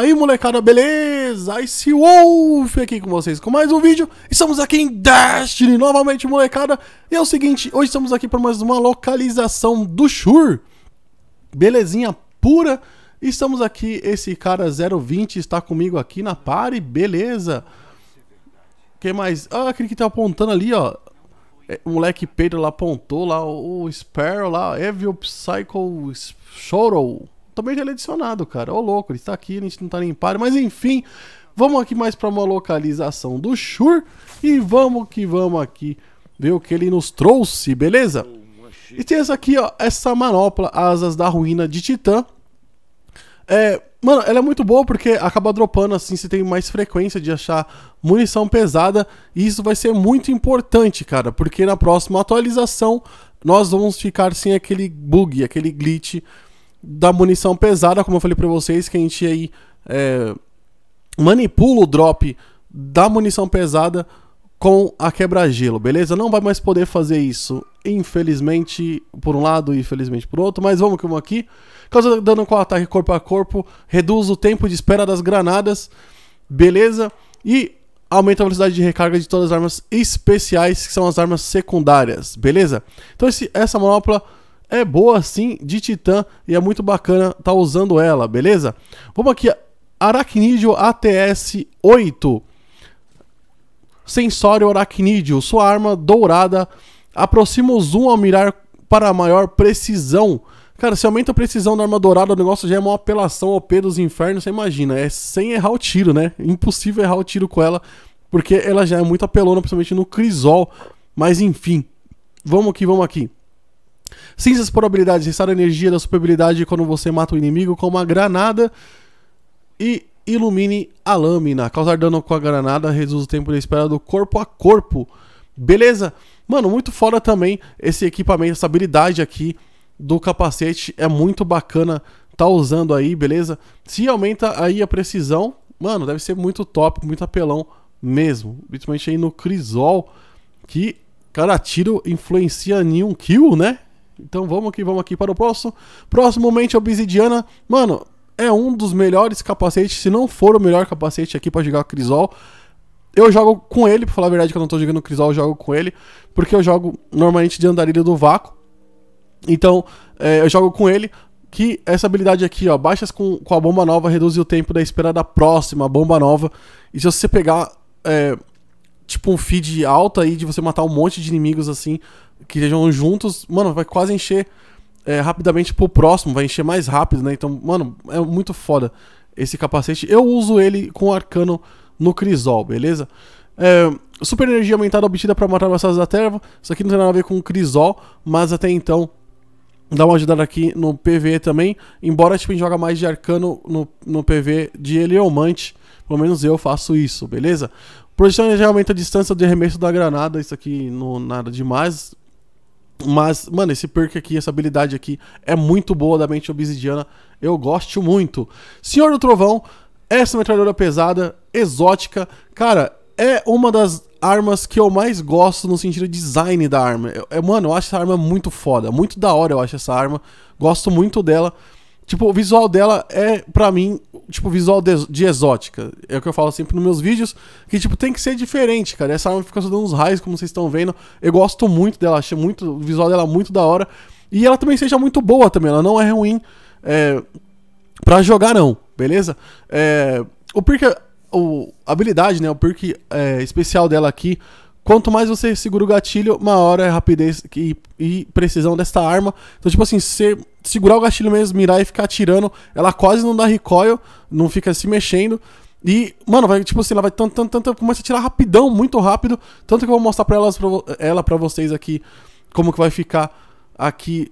aí molecada, beleza? Ice Wolf aqui com vocês com mais um vídeo Estamos aqui em Destiny novamente molecada E é o seguinte, hoje estamos aqui para mais uma localização do Shure Belezinha pura Estamos aqui, esse cara 020 está comigo aqui na pare, beleza que mais? Ah, aquele que tá apontando ali, ó é, o moleque Pedro lá apontou lá, o Sparrow lá, Evil Psycho Shorrow também já ele é adicionado, cara. Ô louco, ele está aqui, a gente não tá nem par. Mas enfim, vamos aqui mais para uma localização do Shur. E vamos que vamos aqui ver o que ele nos trouxe, beleza? E tem essa aqui, ó, essa manopla, Asas da Ruína de Titã. É, mano, ela é muito boa porque acaba dropando assim, você tem mais frequência de achar munição pesada. E isso vai ser muito importante, cara, porque na próxima atualização nós vamos ficar sem aquele bug, aquele glitch da munição pesada, como eu falei para vocês, que a gente aí é, manipula o drop da munição pesada com a quebra-gelo, beleza? Não vai mais poder fazer isso, infelizmente, por um lado e infelizmente por outro, mas vamos que vamos aqui. Causa dano com ataque corpo a corpo, reduz o tempo de espera das granadas, beleza? E aumenta a velocidade de recarga de todas as armas especiais, que são as armas secundárias, beleza? Então esse, essa manopla é boa sim de titã e é muito bacana tá usando ela, beleza? Vamos aqui, Aracnídeo ATS-8. Sensório Aracnídeo, sua arma dourada aproxima o zoom ao mirar para maior precisão. Cara, se aumenta a precisão da arma dourada, o negócio já é uma apelação ao P dos infernos, você imagina, é sem errar o tiro, né? Impossível errar o tiro com ela, porque ela já é muito apelona, principalmente no crisol. Mas enfim, vamos aqui, vamos aqui. Cinzas por habilidades, restaura a energia da super habilidade quando você mata o inimigo com uma granada. E ilumine a lâmina. Causar dano com a granada reduz o tempo de espera do corpo a corpo. Beleza? Mano, muito foda também esse equipamento, essa habilidade aqui do capacete. É muito bacana tá usando aí, beleza? Se aumenta aí a precisão, mano, deve ser muito top, muito apelão mesmo. Principalmente aí no Crisol, que, cara, tiro influencia em um kill, né? Então vamos aqui vamos aqui para o próximo. Próximo mente é obsidiana. Mano, é um dos melhores capacetes, se não for o melhor capacete aqui para jogar o Crisol. Eu jogo com ele, pra falar a verdade que eu não tô jogando o Crisol, eu jogo com ele, porque eu jogo normalmente de andarilho do vácuo. Então, é, eu jogo com ele, que essa habilidade aqui, ó, baixas com, com a bomba nova reduz o tempo da espera da próxima bomba nova. E se você pegar é, tipo um feed alto aí de você matar um monte de inimigos assim, que estejam juntos, mano, vai quase encher é, rapidamente pro próximo, vai encher mais rápido, né? Então, mano, é muito foda esse capacete. Eu uso ele com arcano no crisol, beleza? É, super energia aumentada obtida para matar ameaças da terra. Isso aqui não tem nada a ver com o crisol, mas até então dá uma ajudada aqui no PVE também. Embora tipo, a gente joga mais de arcano no, no PV de Eleomante, pelo menos eu faço isso, beleza? Projeção já aumenta a distância de arremesso da granada, isso aqui não nada demais. Mas, mano, esse perk aqui, essa habilidade aqui é muito boa da mente obsidiana. Eu gosto muito. Senhor do Trovão, essa metralhadora pesada, exótica. Cara, é uma das armas que eu mais gosto no sentido design da arma. Eu, mano, eu acho essa arma muito foda. Muito da hora eu acho essa arma. Gosto muito dela. Tipo, o visual dela é, para mim, tipo, visual de, de, exótica. É o que eu falo sempre nos meus vídeos, que, tipo, tem que ser diferente, cara. Essa arma fica só dando uns raios, como vocês estão vendo. Eu gosto muito dela, achei muito, o visual dela muito da hora. E ela também seja muito boa também, ela não é ruim é, para jogar, não, beleza? É, o perk, o, a habilidade, né, o perk é, especial dela aqui quanto mais você segura o gatilho, maior é a rapidez e, e precisão desta arma. Então, tipo assim, você segurar o gatilho mesmo, mirar e ficar atirando, ela quase não dá recoil, não fica se mexendo. E, mano, vai, tipo assim, ela vai tanto, tanto, tanto, começa a tirar rapidão, muito rápido. Tanto que eu vou mostrar pra, elas, pra ela, pra vocês aqui, como que vai ficar aqui.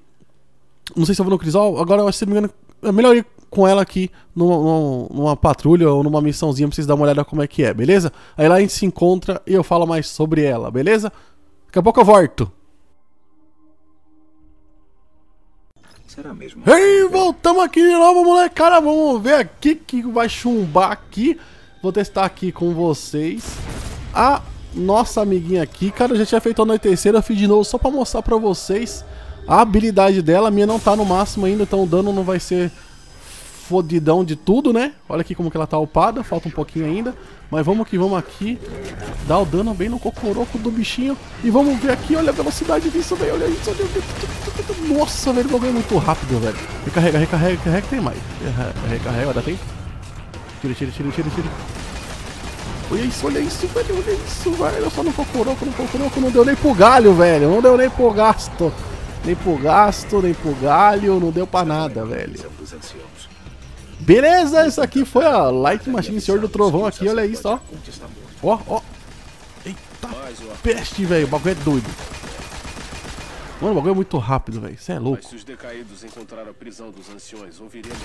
Não sei se eu vou no Crisol, agora, se não me engano, é melhor ir com ela aqui numa, numa patrulha ou numa missãozinha pra vocês darem uma olhada como é que é, beleza? Aí lá a gente se encontra e eu falo mais sobre ela, beleza? Daqui a pouco eu volto. Será mesmo? Ei, voltamos aqui de novo, molecada. Vamos ver aqui que vai chumbar aqui. Vou testar aqui com vocês a nossa amiguinha aqui. Cara, eu já tinha feito anoitecer, eu fiz de novo só pra mostrar pra vocês a habilidade dela. A minha não tá no máximo ainda, então o dano não vai ser fodidão de tudo, né? Olha aqui como que ela tá upada, falta um pouquinho ainda. Mas vamos que vamos aqui, dar o dano bem no cocoroco do bichinho. E vamos ver aqui, olha a velocidade disso, velho, olha isso. Olha... Nossa, velho, o muito rápido, velho. Recarrega, recarrega, recarrega, tem mais. Recarrega, dá tempo. Tira, tira, tira, tira, tira. Olha isso, olha isso, velho, olha isso, velho. Só no cocoroco, no cocoroco, não deu nem pro galho, velho. Não deu nem pro gasto. Nem pro gasto, nem pro galho, não deu pra nada, velho. Beleza, isso aqui foi a Light Machine Senhor do Trovão aqui, olha isso, ó. Ó, ó. Eita peste, velho, o bagulho é doido. Mano, o bagulho é muito rápido, velho. Você é louco.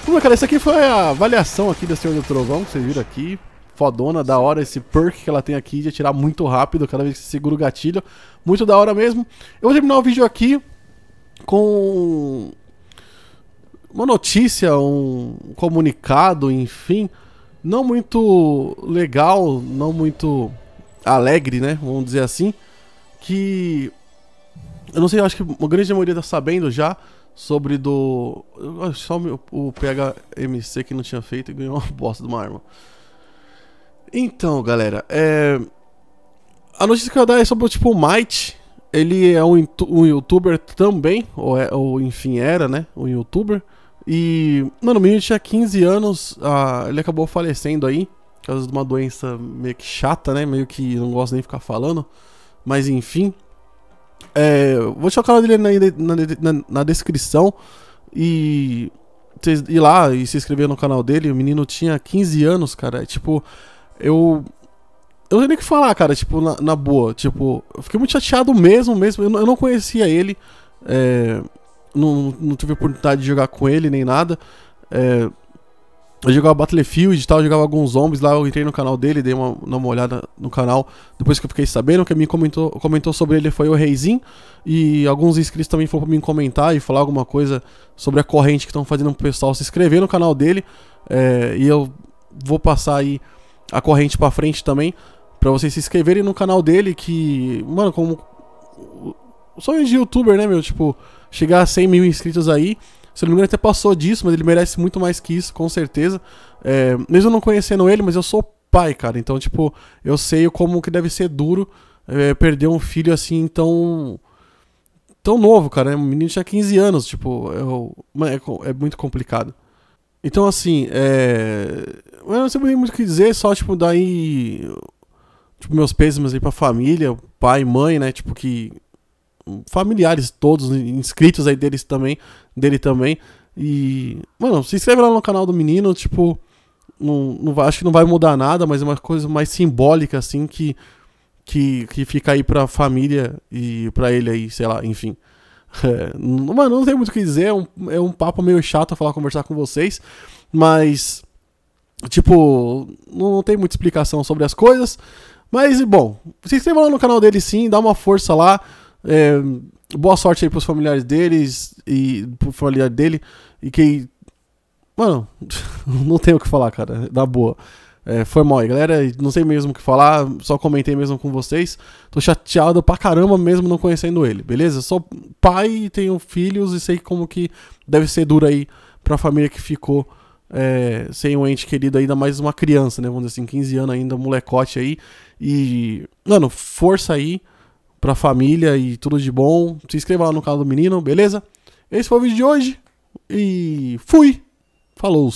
Mas cara, isso aqui foi a avaliação aqui da Senhor do Trovão, que vocês viram aqui. Fodona, da hora esse perk que ela tem aqui de atirar muito rápido, cada vez que você segura o gatilho. Muito da hora mesmo. Eu vou terminar o vídeo aqui com uma notícia, um comunicado, enfim, não muito legal, não muito alegre, né? Vamos dizer assim, que eu não sei, eu acho que a grande maioria tá sabendo já sobre do só o PHMC que não tinha feito e ganhou uma bosta de uma arma. Então, galera, é... a notícia que eu vou dar é sobre tipo, o Might. Ele é um, um youtuber também, ou, é, ou enfim era, né? Um youtuber. E, mano, o menino tinha 15 anos, ah, ele acabou falecendo aí, por causa de uma doença meio que chata, né? Meio que não gosto nem de ficar falando. Mas enfim. É, vou deixar o canal dele na, na, na, na descrição. E vocês ir lá e se inscrever no canal dele. O menino tinha 15 anos, cara. É, tipo, eu. Eu não tenho nem o que falar, cara. Tipo, na, na boa. Tipo, eu fiquei muito chateado mesmo, mesmo. Eu, eu não conhecia ele. É não, não tive oportunidade de jogar com ele nem nada. É, eu jogava Battlefield e tal, eu jogava alguns zombies lá, eu entrei no canal dele, dei uma, uma olhada no canal depois que eu fiquei sabendo, que me comentou, comentou sobre ele foi o Reizinho. e alguns inscritos também foram pra mim comentar e falar alguma coisa sobre a corrente que estão fazendo pro pessoal se inscrever no canal dele, é, e eu vou passar aí a corrente pra frente também, para vocês se inscreverem no canal dele, que, mano, como sonho de youtuber, né, meu? Tipo, chegar a 100 mil inscritos aí. Se não me engano, até passou disso, mas ele merece muito mais que isso, com certeza. É, mesmo não conhecendo ele, mas eu sou pai, cara. Então, tipo, eu sei como que deve ser duro é, perder um filho assim tão. tão novo, cara. O é, menino tinha 15 anos, tipo, é, é, é muito complicado. Então, assim, é. Eu não sei muito o que dizer, só, tipo, daí. Tipo, meus pêsames aí pra família, pai, mãe, né? Tipo, que familiares todos, inscritos aí deles também, dele também. E, mano, se inscreve lá no canal do menino, tipo, não, não vai, acho que não vai mudar nada, mas é uma coisa mais simbólica, assim, que, que, que fica aí pra família e pra ele aí, sei lá, enfim. É, mano, não tem muito o que dizer, é um, é um papo meio chato falar, conversar com vocês, mas, tipo, não, não tem muita explicação sobre as coisas. Mas, bom, se inscreva lá no canal dele sim, dá uma força lá. É, boa sorte aí pros familiares deles e pro familiar dele. E que. Mano, não tenho o que falar, cara. Da boa. É, foi mal aí, galera. Não sei mesmo o que falar, só comentei mesmo com vocês. Tô chateado pra caramba mesmo não conhecendo ele, beleza? Sou pai, tenho filhos e sei como que deve ser duro aí pra família que ficou é, sem um ente querido, ainda mais uma criança, né? Vamos dizer assim, 15 anos ainda, molecote aí. E, mano, força aí pra família e tudo de bom. Se inscreva lá no canal do menino, beleza? Esse foi o vídeo de hoje e fui! Falou!